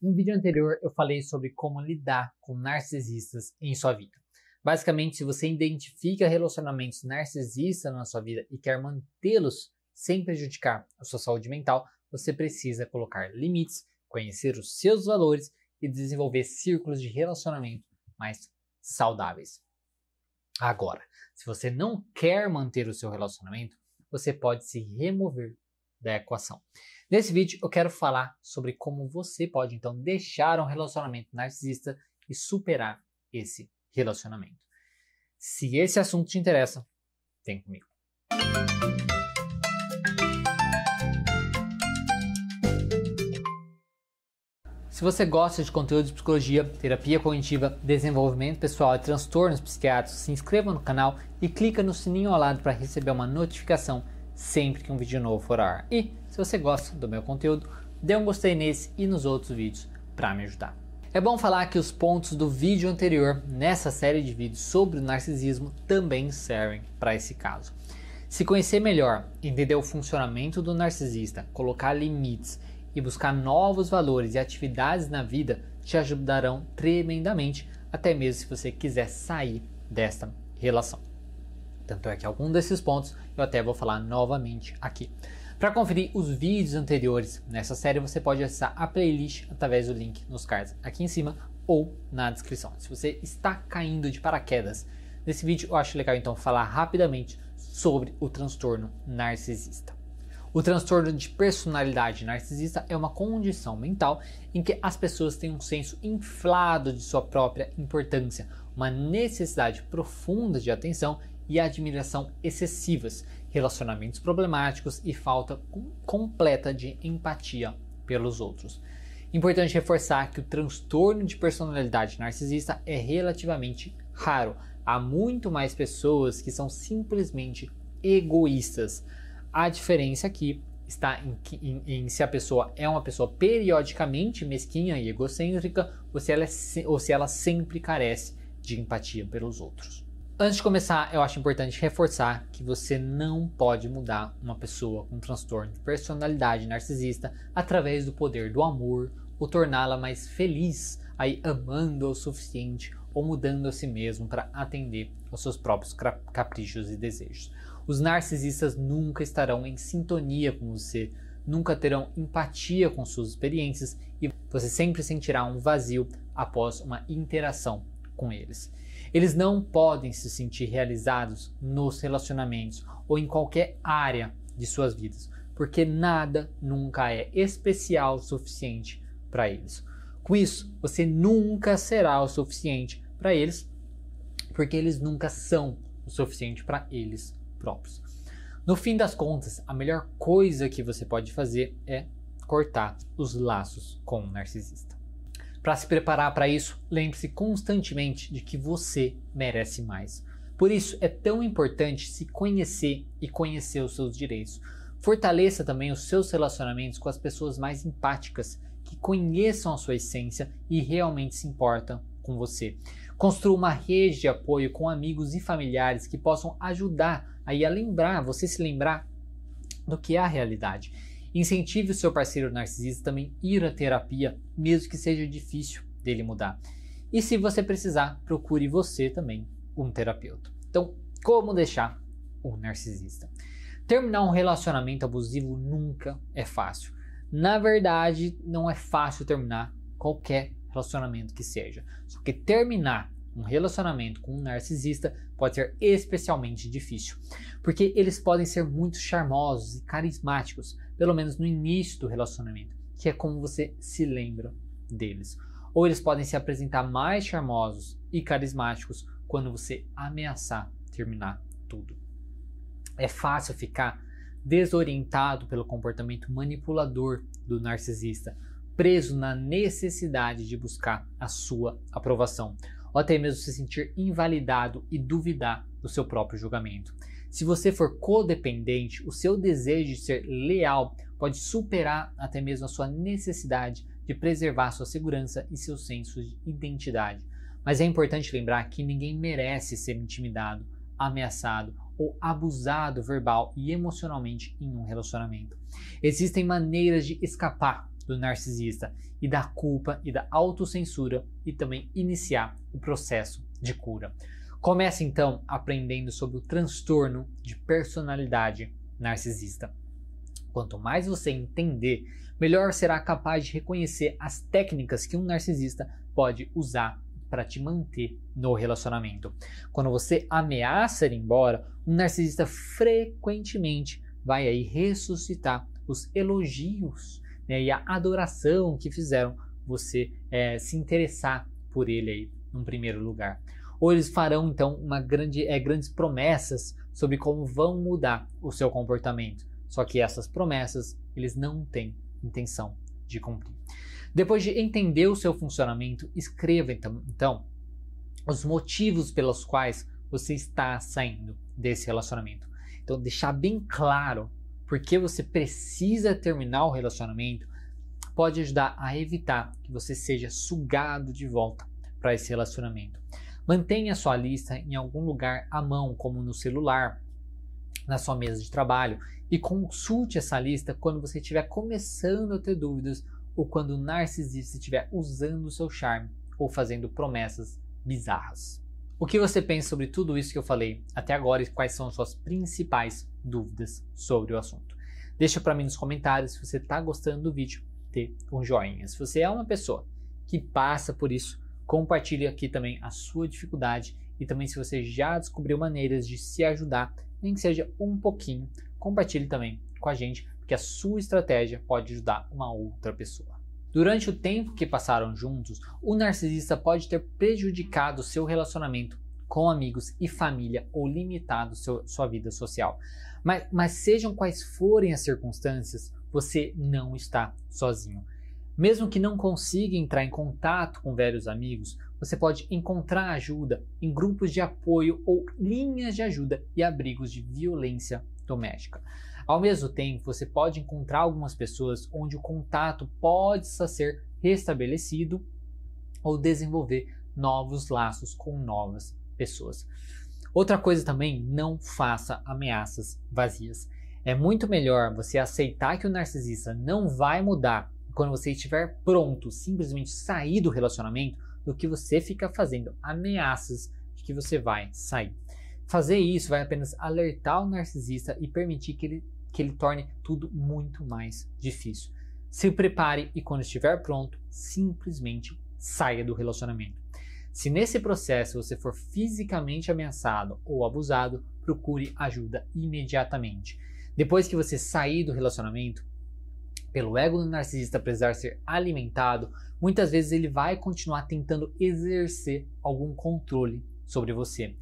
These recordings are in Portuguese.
No vídeo anterior eu falei sobre como lidar com narcisistas em sua vida. Basicamente, se você identifica relacionamentos narcisistas na sua vida e quer mantê-los sem prejudicar a sua saúde mental, você precisa colocar limites, conhecer os seus valores e desenvolver círculos de relacionamento mais saudáveis. Agora, se você não quer manter o seu relacionamento, você pode se remover da equação. Nesse vídeo eu quero falar sobre como você pode então deixar um relacionamento narcisista e superar esse relacionamento. Se esse assunto te interessa, vem comigo. Se você gosta de conteúdo de psicologia, terapia cognitiva, desenvolvimento pessoal e transtornos psiquiátricos, se inscreva no canal e clica no sininho ao lado para receber uma notificação sempre que um vídeo novo for ao ar. E se você gosta do meu conteúdo, dê um gostei nesse e nos outros vídeos para me ajudar. É bom falar que os pontos do vídeo anterior nessa série de vídeos sobre o narcisismo também servem para esse caso. Se conhecer melhor, entender o funcionamento do narcisista, colocar limites e buscar novos valores e atividades na vida te ajudarão tremendamente, até mesmo se você quiser sair desta relação. Tanto é que algum desses pontos eu até vou falar novamente aqui. Para conferir os vídeos anteriores nessa série, você pode acessar a playlist através do link nos cards aqui em cima ou na descrição. Se você está caindo de paraquedas nesse vídeo, eu acho legal então falar rapidamente sobre o transtorno narcisista. O transtorno de personalidade narcisista é uma condição mental em que as pessoas têm um senso inflado de sua própria importância, uma necessidade profunda de atenção e admiração excessivas, relacionamentos problemáticos e falta completa de empatia pelos outros. Importante reforçar que o transtorno de personalidade narcisista é relativamente raro. Há muito mais pessoas que são simplesmente egoístas. A diferença aqui está em, em, em, se a pessoa é uma pessoa periodicamente mesquinha e egocêntrica ou se ela, é, ou se ela sempre carece de empatia pelos outros. Antes de começar, eu acho importante reforçar que você não pode mudar uma pessoa com transtorno de personalidade narcisista através do poder do amor ou torná-la mais feliz, aí amando o suficiente ou mudando a si mesmo para atender aos seus próprios caprichos e desejos. Os narcisistas nunca estarão em sintonia com você, nunca terão empatia com suas experiências e você sempre sentirá um vazio após uma interação com eles. Eles não podem se sentir realizados nos relacionamentos ou em qualquer área de suas vidas, porque nada nunca é especial o suficiente para eles. Com isso, você nunca será o suficiente para eles, porque eles nunca são o suficiente para eles próprios. No fim das contas, a melhor coisa que você pode fazer é cortar os laços com o um narcisista. Para se preparar para isso, lembre-se constantemente de que você merece mais. Por isso, é tão importante se conhecer e conhecer os seus direitos. Fortaleça também os seus relacionamentos com as pessoas mais empáticas, que conheçam a sua essência e realmente se importam com você. Construa uma rede de apoio com amigos e familiares que possam ajudar aí a lembrar, você se lembrar do que é a realidade Incentive o seu parceiro narcisista também ir à terapia, mesmo que seja difícil dele mudar. E se você precisar, procure você também um terapeuta. Então, como deixar um narcisista? Terminar um relacionamento abusivo nunca é fácil. Na verdade, não é fácil terminar qualquer relacionamento que seja. Só que terminar um relacionamento com um narcisista pode ser especialmente difícil, porque eles podem ser muito charmosos e carismáticos, pelo menos no início do relacionamento, que é como você se lembra deles. Ou eles podem se apresentar mais charmosos e carismáticos quando você ameaçar terminar tudo. É fácil ficar desorientado pelo comportamento manipulador do narcisista, preso na necessidade de buscar a sua aprovação, ou até mesmo se sentir invalidado e duvidar do seu próprio julgamento. Se você for codependente, o seu desejo de ser leal pode superar até mesmo a sua necessidade de preservar sua segurança e seu senso de identidade. Mas é importante lembrar que ninguém merece ser intimidado, ameaçado ou abusado verbal e emocionalmente em um relacionamento. Existem maneiras de escapar do narcisista e da culpa e da autocensura e também iniciar o processo de cura. Comece então aprendendo sobre o transtorno de personalidade narcisista. Quanto mais você entender, melhor será capaz de reconhecer as técnicas que um narcisista pode usar para te manter no relacionamento. Quando você ameaça ir embora, um narcisista frequentemente vai aí ressuscitar os elogios né, e a adoração que fizeram você é, se interessar por ele aí no primeiro lugar ou eles farão então uma grande, é, grandes promessas sobre como vão mudar o seu comportamento. Só que essas promessas eles não têm intenção de cumprir. Depois de entender o seu funcionamento, escreva então, então, os motivos pelos quais você está saindo desse relacionamento. Então, deixar bem claro por que você precisa terminar o relacionamento pode ajudar a evitar que você seja sugado de volta para esse relacionamento. Mantenha sua lista em algum lugar à mão, como no celular, na sua mesa de trabalho, e consulte essa lista quando você estiver começando a ter dúvidas ou quando o narcisista estiver usando o seu charme ou fazendo promessas bizarras. O que você pensa sobre tudo isso que eu falei até agora e quais são suas principais dúvidas sobre o assunto? Deixa para mim nos comentários se você está gostando do vídeo, dê um joinha. Se você é uma pessoa que passa por isso, Compartilhe aqui também a sua dificuldade e também se você já descobriu maneiras de se ajudar, nem que seja um pouquinho, compartilhe também com a gente, porque a sua estratégia pode ajudar uma outra pessoa. Durante o tempo que passaram juntos, o narcisista pode ter prejudicado seu relacionamento com amigos e família ou limitado seu, sua vida social. Mas, mas sejam quais forem as circunstâncias, você não está sozinho. Mesmo que não consiga entrar em contato com velhos amigos, você pode encontrar ajuda em grupos de apoio ou linhas de ajuda e abrigos de violência doméstica. Ao mesmo tempo, você pode encontrar algumas pessoas onde o contato pode ser restabelecido ou desenvolver novos laços com novas pessoas. Outra coisa também, não faça ameaças vazias. É muito melhor você aceitar que o narcisista não vai mudar quando você estiver pronto, simplesmente sair do relacionamento, do que você fica fazendo ameaças de que você vai sair. Fazer isso vai apenas alertar o narcisista e permitir que ele, que ele torne tudo muito mais difícil. Se prepare e quando estiver pronto, simplesmente saia do relacionamento. Se nesse processo você for fisicamente ameaçado ou abusado, procure ajuda imediatamente. Depois que você sair do relacionamento, pelo ego do narcisista precisar ser alimentado, muitas vezes ele vai continuar tentando exercer algum controle sobre você.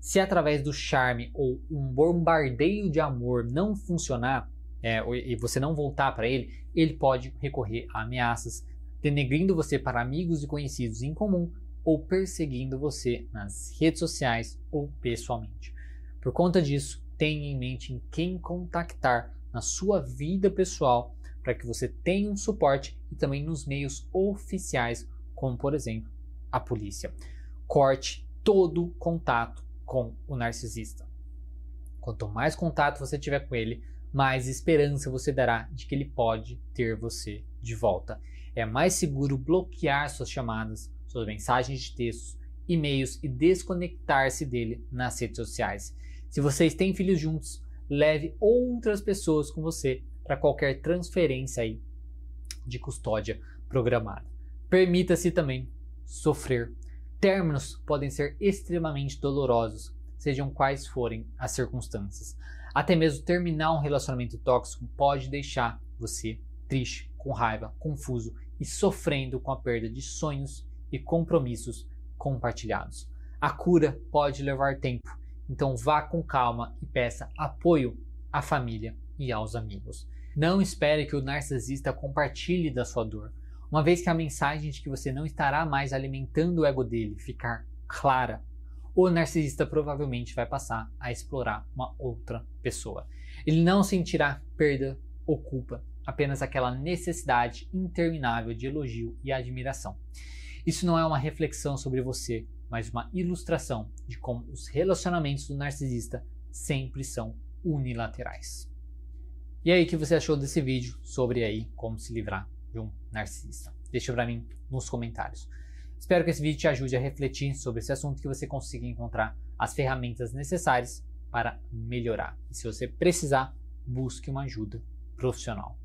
Se através do charme ou um bombardeio de amor não funcionar é, e você não voltar para ele, ele pode recorrer a ameaças, denegrindo você para amigos e conhecidos em comum ou perseguindo você nas redes sociais ou pessoalmente. Por conta disso, tenha em mente em quem contactar na sua vida pessoal para que você tenha um suporte e também nos meios oficiais, como por exemplo a polícia. Corte todo contato com o narcisista. Quanto mais contato você tiver com ele, mais esperança você dará de que ele pode ter você de volta. É mais seguro bloquear suas chamadas, suas mensagens de texto, e-mails e desconectar-se dele nas redes sociais. Se vocês têm filhos juntos, leve outras pessoas com você para qualquer transferência aí de custódia programada. Permita-se também sofrer. Términos podem ser extremamente dolorosos, sejam quais forem as circunstâncias. Até mesmo terminar um relacionamento tóxico pode deixar você triste, com raiva, confuso e sofrendo com a perda de sonhos e compromissos compartilhados. A cura pode levar tempo, então vá com calma e peça apoio à família e aos amigos. Não espere que o narcisista compartilhe da sua dor, uma vez que a mensagem de que você não estará mais alimentando o ego dele ficar clara, o narcisista provavelmente vai passar a explorar uma outra pessoa. Ele não sentirá perda ou culpa, apenas aquela necessidade interminável de elogio e admiração. Isso não é uma reflexão sobre você, mas uma ilustração de como os relacionamentos do narcisista sempre são unilaterais. E aí, o que você achou desse vídeo sobre aí como se livrar de um narcisista? Deixa para mim nos comentários. Espero que esse vídeo te ajude a refletir sobre esse assunto que você consiga encontrar as ferramentas necessárias para melhorar. E se você precisar, busque uma ajuda profissional.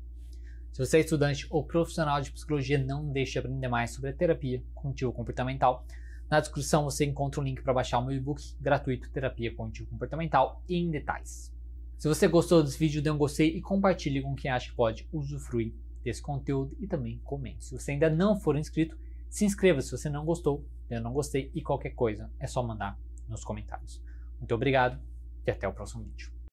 Se você é estudante ou profissional de psicologia, não deixe de aprender mais sobre a terapia contínua comportamental. Na descrição você encontra o um link para baixar o meu e-book gratuito Terapia Contínua Comportamental em detalhes. Se você gostou desse vídeo, dê um gostei e compartilhe com quem acha que pode usufruir desse conteúdo e também comente. Se você ainda não for inscrito, se inscreva. Se você não gostou, eu não gostei e qualquer coisa, é só mandar nos comentários. Muito obrigado e até o próximo vídeo.